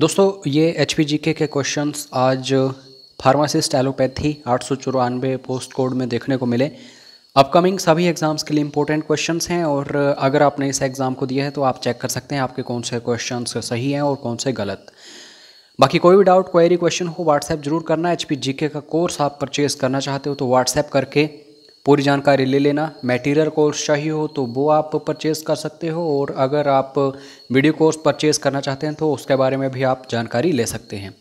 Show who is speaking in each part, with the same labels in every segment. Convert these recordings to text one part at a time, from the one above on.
Speaker 1: दोस्तों ये H P के के क्वेश्चंस आज फार्मासिस्ट एलोपैथी आठ सौ चौरानवे पोस्ट कोड में देखने को मिले अपकमिंग सभी एग्ज़ाम्स के लिए इंपॉर्टेंट क्वेश्चंस हैं और अगर आपने इस एग्ज़ाम को दिया है तो आप चेक कर सकते हैं आपके कौन से क्वेश्चंस सही हैं और कौन से गलत बाकी कोई भी डाउट क्वेरी क्वेश्चन हो व्हाट्सएप जरूर करना एच पी जी के का कोर्स आप परचेज़ करना चाहते हो तो व्हाट्सएप करके पूरी जानकारी ले लेना मेटीरियल कोर्स चाहिए हो तो वो आप परचेज़ कर सकते हो और अगर आप वीडियो कोर्स परचेज़ करना चाहते हैं तो उसके बारे में भी आप जानकारी ले सकते हैं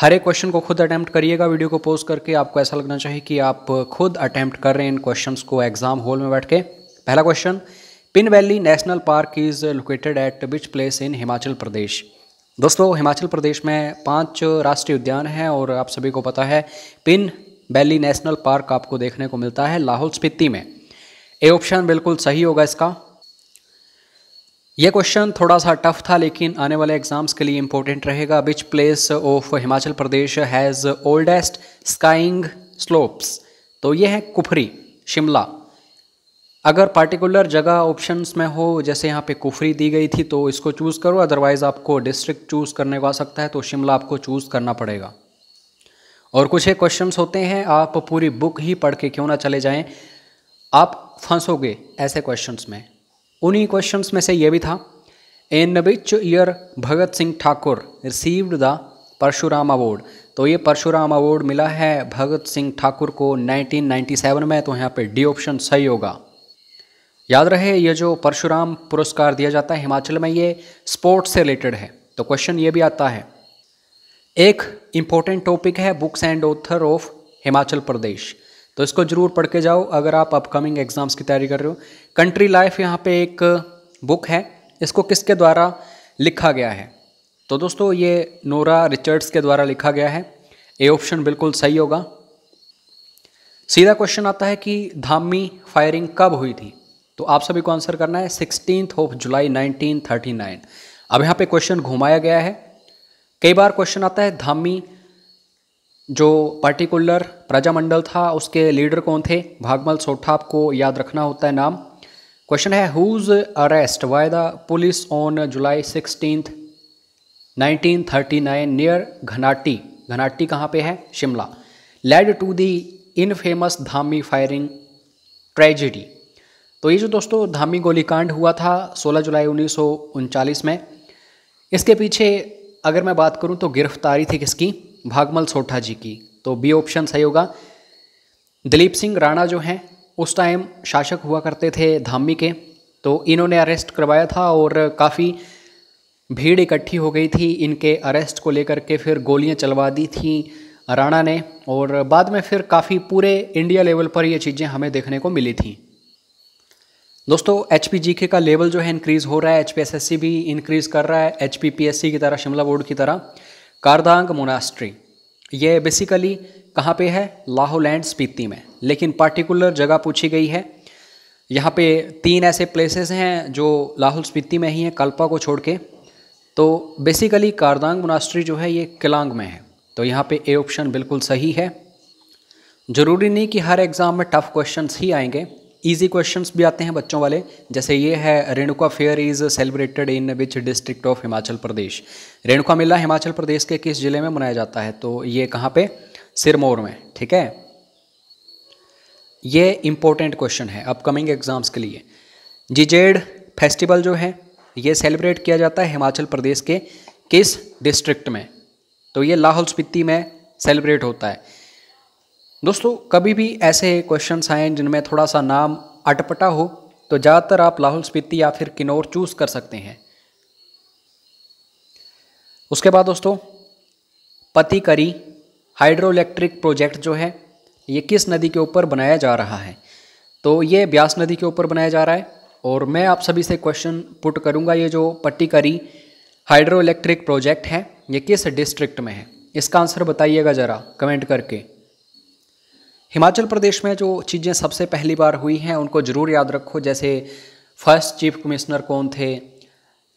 Speaker 1: हर एक क्वेश्चन को खुद अटैम्प्ट करिएगा वीडियो को पोस्ट करके आपको ऐसा लगना चाहिए कि आप खुद अटैम्प्ट कर रहे हैं इन क्वेश्चन को एग्ज़ाम हॉल में बैठ के पहला question Pin valley national park is located at which place in Himachal Pradesh दोस्तों हिमाचल प्रदेश में पांच राष्ट्रीय उद्यान हैं और आप सभी को पता है पिन वैली नेशनल पार्क आपको देखने को मिलता है लाहौल स्पीति में ए ऑप्शन बिल्कुल सही होगा इसका यह क्वेश्चन थोड़ा सा टफ था लेकिन आने वाले एग्जाम्स के लिए इंपॉर्टेंट रहेगा which place of Himachal Pradesh has oldest skiing slopes तो ये है कुफरी शिमला अगर पार्टिकुलर जगह ऑप्शंस में हो जैसे यहाँ पे कुफरी दी गई थी तो इसको चूज़ करो अदरवाइज़ आपको डिस्ट्रिक्ट चूज़ करने को आ सकता है तो शिमला आपको चूज़ करना पड़ेगा और कुछ एक क्वेश्चंस होते हैं आप पूरी बुक ही पढ़ के क्यों ना चले जाएं आप फंसोगे ऐसे क्वेश्चंस में उन्हीं क्वेश्चंस में से ये भी था in which year Bhagat Singh Thakur received the Parshuram award तो ये परशुराम अवार्ड मिला है भगत सिंह ठाकुर को 1997 में तो यहाँ पे डी ऑप्शन सही होगा याद रहे ये जो परशुराम पुरस्कार दिया जाता है हिमाचल में ये स्पोर्ट्स से रिलेटेड है तो क्वेश्चन ये भी आता है एक इम्पोर्टेंट टॉपिक है books and author of Himachal Pradesh तो इसको जरूर पढ़ के जाओ अगर आप अपकमिंग एग्जाम्स की तैयारी कर रहे हो कंट्री लाइफ यहाँ पे एक बुक है इसको किसके द्वारा लिखा गया है तो दोस्तों ये नोरा रिचर्ड्स के द्वारा लिखा गया है ए ऑप्शन बिल्कुल सही होगा सीधा क्वेश्चन आता है कि धामी फायरिंग कब हुई थी तो आप सभी को आंसर करना है सिक्सटीन ऑफ जुलाई 1939 अब यहाँ पे क्वेश्चन घुमाया गया है कई बार क्वेश्चन आता है धामी जो पर्टिकुलर प्रजामंडल था उसके लीडर कौन थे भागमल सोठाप को याद रखना होता है नाम क्वेश्चन है who's arrested by the police on July sixteen 1939 near Ghanati Ghanati कहाँ पे है Shimla led to the infamous Dhami firing tragedy तो ये जो दोस्तों धामी गोलीकांड हुआ था 16 जुलाई उन्नीस में इसके पीछे अगर मैं बात करूं तो गिरफ्तारी थी किसकी भागमल सोठा जी की तो बी ऑप्शन सही होगा दिलीप सिंह राणा जो हैं उस टाइम शासक हुआ करते थे धामी के तो इन्होंने अरेस्ट करवाया था और काफ़ी भीड़ इकट्ठी हो गई थी इनके अरेस्ट को लेकर के फिर गोलियां चलवा दी थी राणा ने और बाद में फिर काफ़ी पूरे इंडिया लेवल पर ये चीज़ें हमें देखने को मिली थी दोस्तों एच के का लेवल जो है इंक्रीज़ हो रहा है एच पी भी इंक्रीज़ कर रहा है एच पी की तरह शिमला बोर्ड की तरह कारदांग मोनास्ट्री ये बेसिकली कहाँ पे है लाहौल एंड स्पीति में लेकिन पार्टिकुलर जगह पूछी गई है यहाँ पे तीन ऐसे प्लेसेस हैं जो लाहौल स्पीति में ही हैं कल्पा को छोड़ के तो बेसिकली कारदांग मोनास्ट्री जो है ये किलांग में है तो यहाँ पे ए ऑप्शन बिल्कुल सही है ज़रूरी नहीं कि हर एग्ज़ाम में टफ़ क्वेश्चंस ही आएंगे ईजी क्वेश्चन भी आते हैं बच्चों वाले जैसे ये है Renuka fair is celebrated in which district of Himachal Pradesh Renuka मेला हिमाचल प्रदेश के किस जिले में मनाया जाता है तो ये कहाँ पे सिरमौर में ठीक है ये इंपॉर्टेंट क्वेश्चन है अपकमिंग एग्जाम्स के लिए जिजेड फेस्टिवल जो है ये सेलिब्रेट किया जाता है हिमाचल प्रदेश के किस डिस्ट्रिक्ट में तो ये लाहौल स्पीति में सेलिब्रेट होता है दोस्तों कभी भी ऐसे क्वेश्चंस आए जिनमें थोड़ा सा नाम अटपटा हो तो ज़्यादातर आप लाहौल स्पीति या फिर किन्नौर चूज़ कर सकते हैं उसके बाद दोस्तों पति करी हाइड्रो इलेक्ट्रिक प्रोजेक्ट जो है ये किस नदी के ऊपर बनाया जा रहा है तो ये ब्यास नदी के ऊपर बनाया जा रहा है और मैं आप सभी से क्वेश्चन पुट करूंगा ये जो पट्टी करी हाइड्रो इलेक्ट्रिक प्रोजेक्ट है ये किस डिस्ट्रिक्ट में है इसका आंसर बताइएगा ज़रा कमेंट करके हिमाचल प्रदेश में जो चीज़ें सबसे पहली बार हुई हैं उनको ज़रूर याद रखो जैसे फर्स्ट चीफ कमिश्नर कौन थे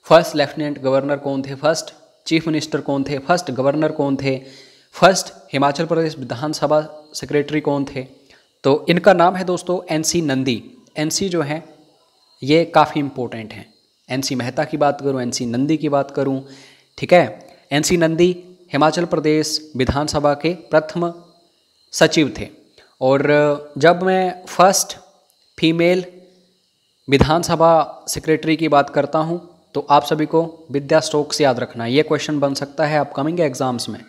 Speaker 1: फर्स्ट लेफ्टिनेंट गवर्नर कौन थे फर्स्ट चीफ मिनिस्टर कौन थे फर्स्ट गवर्नर कौन थे फर्स्ट हिमाचल प्रदेश विधानसभा सेक्रेटरी कौन थे तो इनका नाम है दोस्तों N C Nandi N C जो हैं ये काफ़ी इम्पोर्टेंट हैं एन सी मेहता की बात करूँ एन सी नंदी की बात करूँ ठीक है एन सी नंदी हिमाचल प्रदेश विधानसभा के प्रथम सचिव थे और जब मैं फर्स्ट फीमेल विधानसभा सेक्रेटरी की बात करता हूं तो आप सभी को विद्या स्टोक्स याद रखना ये क्वेश्चन बन सकता है अपकमिंग एग्जाम्स में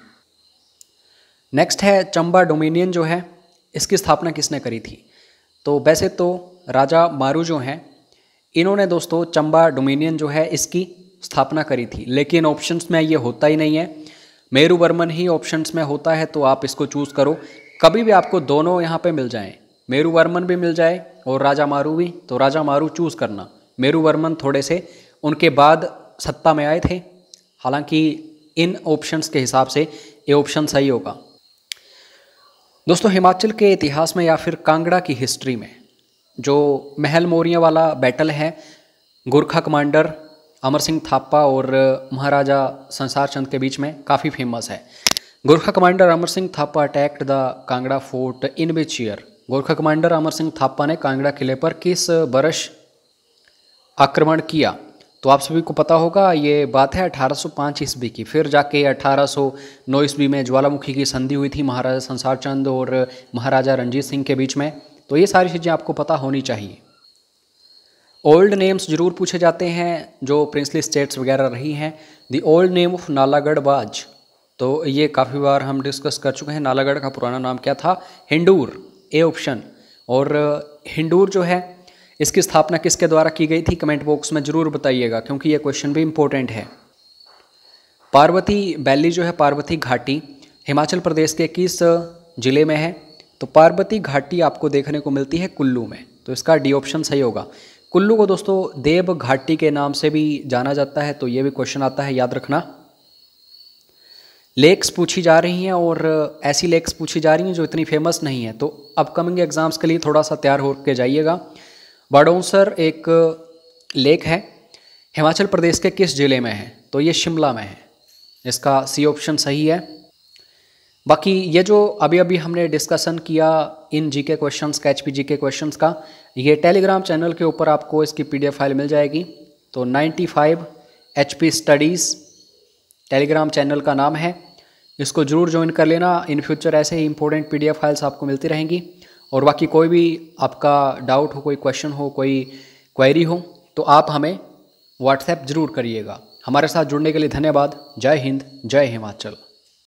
Speaker 1: नेक्स्ट है चंबा डोमिनियन जो है इसकी स्थापना किसने करी थी तो वैसे तो राजा मारू जो हैं इन्होंने दोस्तों चंबा डोमिनियन जो है इसकी स्थापना करी थी लेकिन ऑप्शंस में ये होता ही नहीं है मेरू वर्मन ही ऑप्शंस में होता है तो आप इसको चूज़ करो कभी भी आपको दोनों यहाँ पे मिल जाएं मेरू वर्मन भी मिल जाए और राजा मारू भी तो राजा मारू चूज़ करना मेरू वर्मन थोड़े से उनके बाद सत्ता में आए थे हालांकि इन ऑप्शंस के हिसाब से ये ऑप्शन सही होगा दोस्तों हिमाचल के इतिहास में या फिर कांगड़ा की हिस्ट्री में जो महल मौर्य वाला बैटल है गुरखा कमांडर अमर सिंह थापा और महाराजा संसार चंद के बीच में काफ़ी फेमस है Gorkha commander Amar Singh Thapa attacked the Kangra fort in which year Gorkha commander Amar Singh Thapa ने कांगड़ा किले पर किस बरस आक्रमण किया तो आप सभी को पता होगा ये बात है 1805 ईस्वी की फिर जाके 1809 ईस्वी में ज्वालामुखी की संधि हुई थी महाराजा संसार चंद और महाराजा रंजीत सिंह के बीच में तो ये सारी चीज़ें आपको पता होनी चाहिए ओल्ड नेम्स जरूर पूछे जाते हैं जो प्रिंसली स्टेट्स वगैरह रही हैं the old name of Nalagarh बाज तो ये काफ़ी बार हम डिस्कस कर चुके हैं नालागढ़ का पुराना नाम क्या था हिंडूर ए ऑप्शन और हिंडूर जो है इसकी स्थापना किसके द्वारा की गई थी कमेंट बॉक्स में ज़रूर बताइएगा क्योंकि ये क्वेश्चन भी इम्पोर्टेंट है पार्वती वैली जो है पार्वती घाटी हिमाचल प्रदेश के किस ज़िले में है तो पार्वती घाटी आपको देखने को मिलती है कुल्लू में तो इसका डी ऑप्शन सही होगा कुल्लू को दोस्तों देव घाटी के नाम से भी जाना जाता है तो ये भी क्वेश्चन आता है याद रखना लेक्स पूछी जा रही हैं और ऐसी लेक्स पूछी जा रही हैं जो इतनी फेमस नहीं है तो अपकमिंग एग्ज़ाम्स के लिए थोड़ा सा तैयार होकर जाइएगा बाडोंसर एक लेक है हिमाचल प्रदेश के किस ज़िले में है तो ये शिमला में है इसका सी ऑप्शन सही है बाकी ये जो अभी अभी हमने डिस्कशन किया इन जी के क्वेश्चन के एच के क्वेश्चन का ये टेलीग्राम चैनल के ऊपर आपको इसकी पी फाइल मिल जाएगी तो 95 एच स्टडीज़ टेलीग्राम चैनल का नाम है इसको ज़रूर ज्वाइन कर लेना इन फ्यूचर ऐसे ही इंपॉर्टेंट पीडीएफ फाइल्स आपको मिलती रहेंगी और बाकी कोई भी आपका डाउट हो कोई क्वेश्चन हो कोई क्वेरी हो तो आप हमें व्हाट्सएप ज़रूर करिएगा हमारे साथ जुड़ने के लिए धन्यवाद जय हिंद जय हिमाचल